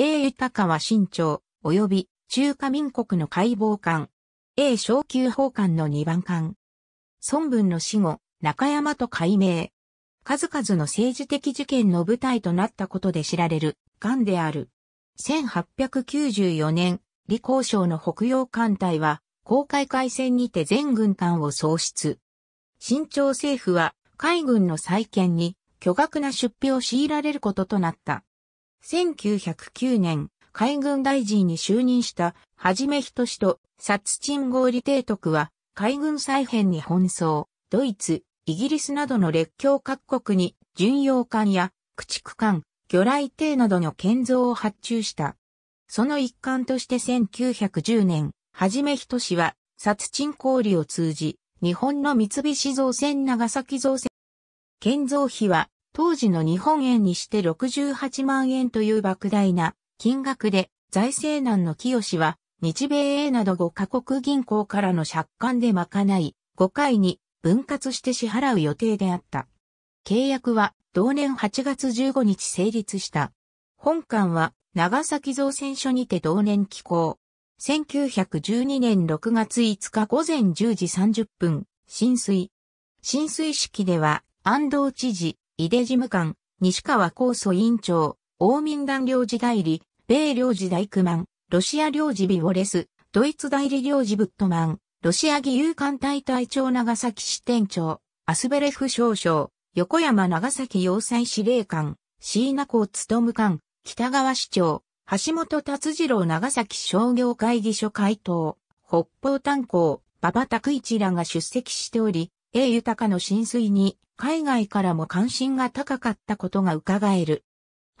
A 豊川は新朝、及び中華民国の解剖官。A 昇級法官の2番官。孫文の死後、中山と改名。数々の政治的事件の舞台となったことで知られる、官である。1894年、李光省の北洋艦隊は、公開海戦にて全軍艦を喪失。新朝政府は、海軍の再建に巨額な出費を強いられることとなった。1909年、海軍大臣に就任した、はじめひとしと、殺沈合理提督は、海軍再編に奔走、ドイツ、イギリスなどの列強各国に、巡洋艦や、駆逐艦、魚雷艇などの建造を発注した。その一環として1910年、はじめひとしは、殺沈合理を通じ、日本の三菱造船長崎造船建造費は当時の日本円にして68万円という莫大な金額で財政難の清は日米英など5カ国銀行からの借款で賄い5回に分割して支払う予定であった。契約は同年8月15日成立した。本館は長崎造船所にて同年寄港。1912年6月5日午前10時30分、浸水。浸水式では安藤知事、井出事務官、西川高祖委員長、大民団領事代理、米領事大工マン、ロシア領事ビオレス、ドイツ代理領事ブットマン、ロシア義勇艦隊隊長長崎支店長、アスベレフ少将、横山長崎要塞司令官、椎名港務官、北川市長、橋本達次郎長崎商業会議所会頭、北方炭鉱、馬場拓一らが出席しており、A 豊かの浸水に海外からも関心が高かったことが伺える。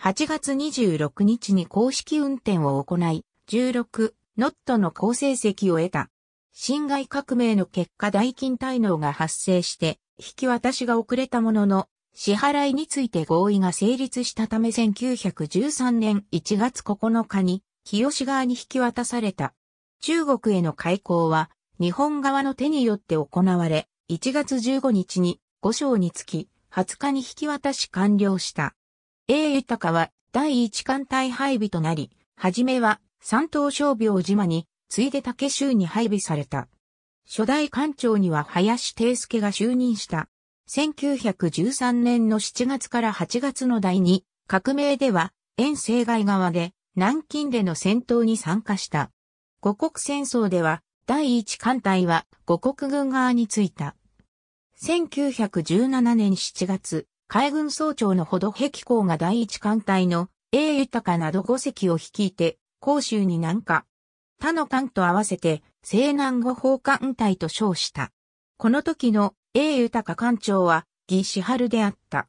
8月26日に公式運転を行い、16ノットの好成績を得た。侵害革命の結果代金滞納が発生して、引き渡しが遅れたものの、支払いについて合意が成立したため1913年1月9日に、清側に引き渡された。中国への開港は、日本側の手によって行われ、1月15日に5章につき20日に引き渡し完了した。A 豊かは第一艦隊配備となり、はじめは三島商病島に、ついで竹州に配備された。初代艦長には林定介が就任した。1913年の7月から8月の第2革命では、遠征外側で南京での戦闘に参加した。五国戦争では第一艦隊は五国軍側に着いた。1917年7月、海軍総長のほど壁港が第一艦隊の英豊かなど五隻を率いて、甲州に南下。他の艦と合わせて、西南後方艦隊と称した。この時の英豊艦長は、義志春であった。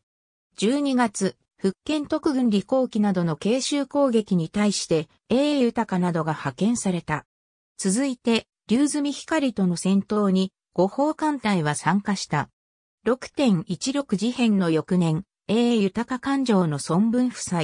12月、福建特軍理工機などの慶州攻撃に対して、英豊などが派遣された。続いて、竜積光との戦闘に五方艦隊は参加した。6.16事変の翌年、英豊艦状の孫文夫妻。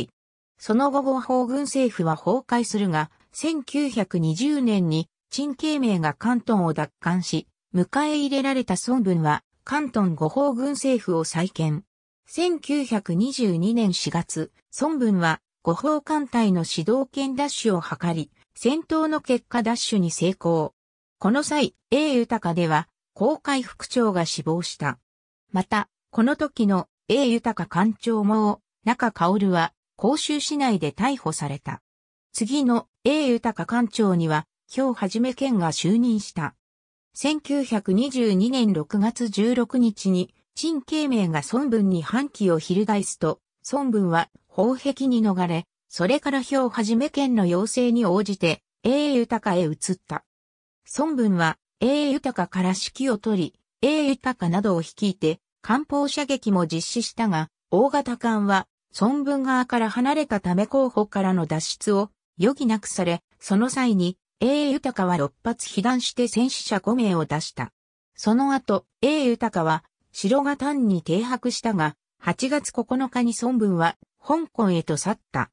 その後五方軍政府は崩壊するが、1920年に陳慶明が関東を奪還し、迎え入れられた孫文は関東五方軍政府を再建。1922年4月、孫文は五方艦隊の指導権奪取を図り、戦闘の結果奪取に成功。この際、A 豊では、公開副長が死亡した。また、この時の A 豊官庁も、中薫は、甲州市内で逮捕された。次の A 豊官庁には、今日はじめ県が就任した。1922年6月16日に、陳慶明が孫文に反旗を翻すと、孫文は宝壁に逃れ、それから兵はじめ県の要請に応じて、英豊へ移った。孫文は、英豊から指揮を取り、英豊などを率いて、艦砲射撃も実施したが、大型艦は、孫文側から離れたため候補からの脱出を余儀なくされ、その際に、英豊は6発被弾して戦死者5名を出した。その後、英豊は、城が単に停泊したが、8月9日に孫文は、香港へと去った。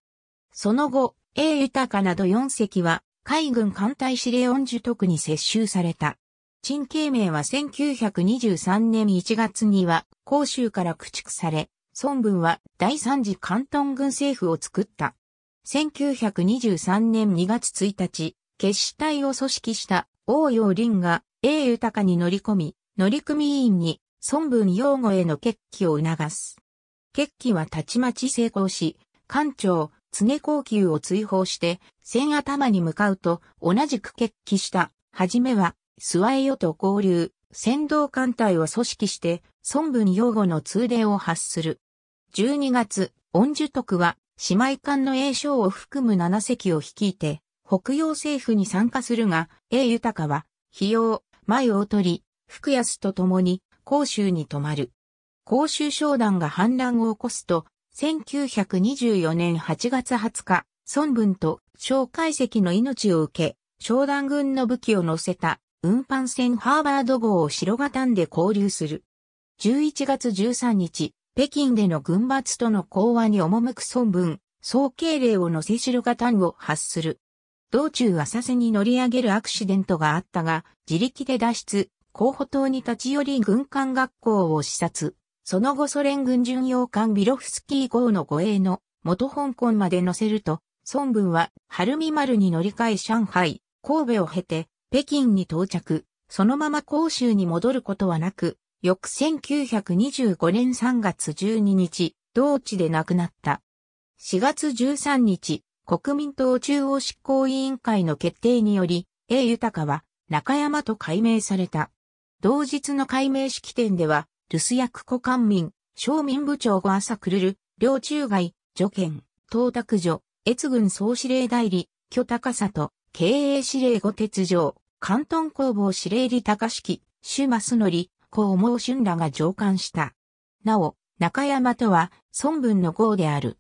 その後、英豊など4隻は、海軍艦隊司令音受特に接収された。陳慶明は1923年1月には広州から駆逐され、孫文は第三次関東軍政府を作った。1923年2月1日、決死隊を組織した王陽林が英豊に乗り込み、乗組員に孫文擁護への決起を促す。決起はたちまち成功し、艦長、常高級を追放して、千頭に向かうと同じく決起した。はじめは、諏訪へ与と交流、先導艦隊を組織して、孫文擁護の通電を発する。12月、恩樹徳は、姉妹艦の栄章を含む7隻を率いて、北洋政府に参加するが、栄豊は、費用、前を取り、福安と共に、甲州に泊まる。甲州商団が反乱を起こすと、1924年8月20日、孫文と小介石の命を受け、商談軍の武器を乗せた運搬船ハーバード号を白型で交流する。11月13日、北京での軍閥との講和に赴く孫文、総敬礼を乗せ白型を発する。道中浅瀬に乗り上げるアクシデントがあったが、自力で脱出、候補島に立ち寄り軍艦学校を視察。その後ソ連軍巡洋艦ビロフスキー号の護衛の元香港まで乗せると、孫文は、晴海丸に乗り換え上海、神戸を経て、北京に到着、そのまま広州に戻ることはなく、翌1925年3月12日、同地で亡くなった。4月13日、国民党中央執行委員会の決定により、A 豊は中山と改名された。同日の改名式典では、留守役古官民、商民部長後朝くるる、領中外、助犬、東卓女、越軍総司令代理、巨高里、経営司令後鉄上、関東工房司令理高式、朱正則、孔毛春らが上官した。なお、中山とは、孫文の号である。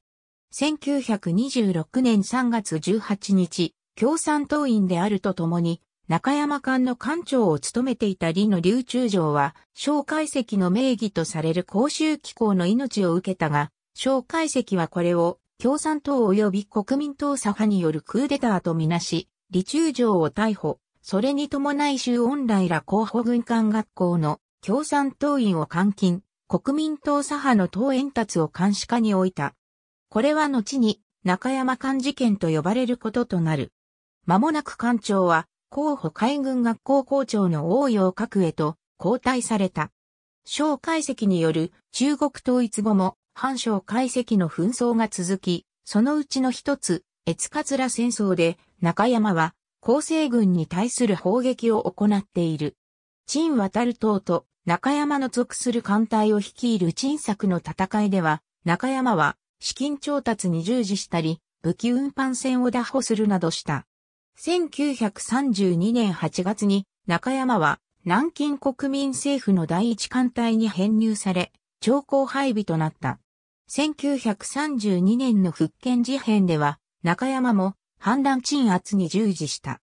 1926年3月18日、共産党員であるとともに、中山間の館長を務めていた李の流中城は、蒋介石の名義とされる公衆機構の命を受けたが、蒋介石はこれを共産党及び国民党左派によるクーデターとみなし、李中城を逮捕、それに伴い周恩来ら候補軍艦学校の共産党員を監禁、国民党左派の党演達を監視下に置いた。これは後に中山間事件と呼ばれることとなる。間もなく艦長は候補海軍学校校長の王用閣へと交代された。蒋介石による中国統一後も反蒋介石の紛争が続き、そのうちの一つ、越桂戦争で中山は厚生軍に対する砲撃を行っている。陳渡る党と中山の属する艦隊を率いる陳作の戦いでは、中山は資金調達に従事したり、武器運搬船を打破するなどした。1932年8月に中山は南京国民政府の第一艦隊に編入され、長江配備となった。1932年の復権事変では、中山も反乱鎮圧に従事した。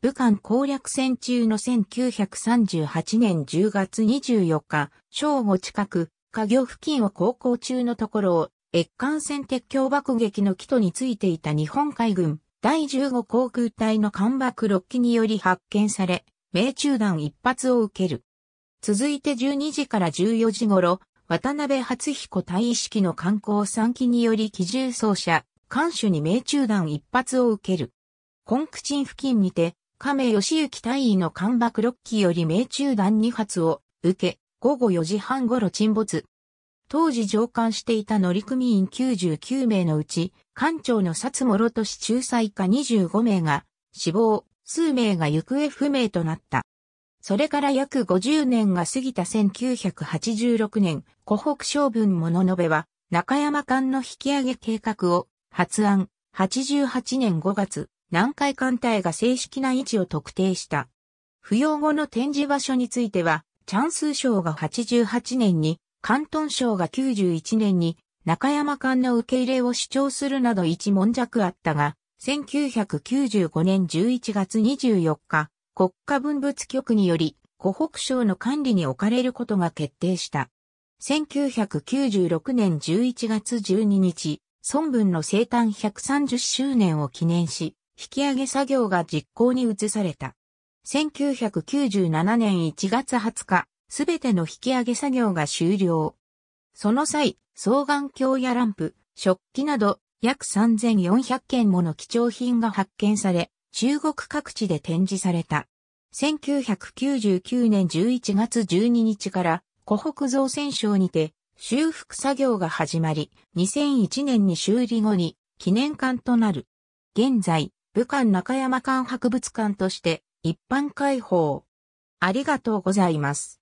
武漢攻略戦中の1938年10月24日、正午近く、下業付近を航行中のところを、越艦船鉄橋爆撃の基礎についていた日本海軍第15航空隊の艦爆6機により発見され、命中弾一発を受ける。続いて12時から14時頃、渡辺初彦大意識の観光3機により機銃奏者、艦首に命中弾一発を受ける。コンクチン付近にて、亀義行隊員の艦爆6機より命中弾2発を受け、午後4時半頃沈没。当時上官していた乗組員99名のうち、艦長の薩諸市仲裁下25名が死亡、数名が行方不明となった。それから約50年が過ぎた1986年、湖北省分物延は、中山艦の引き上げ計画を発案、88年5月、南海艦隊が正式な位置を特定した。不要後の展示場所については、チャンス賞が88年に広東省が91年に中山間の受け入れを主張するなど一文弱あったが、1995年11月24日、国家文物局により、湖北省の管理に置かれることが決定した。1996年11月12日、孫文の生誕130周年を記念し、引き上げ作業が実行に移された。1997年1月20日、すべての引き上げ作業が終了。その際、双眼鏡やランプ、食器など約3400件もの貴重品が発見され、中国各地で展示された。1999年11月12日から湖北造船省にて修復作業が始まり、2001年に修理後に記念館となる。現在、武漢中山館博物館として一般開放。ありがとうございます。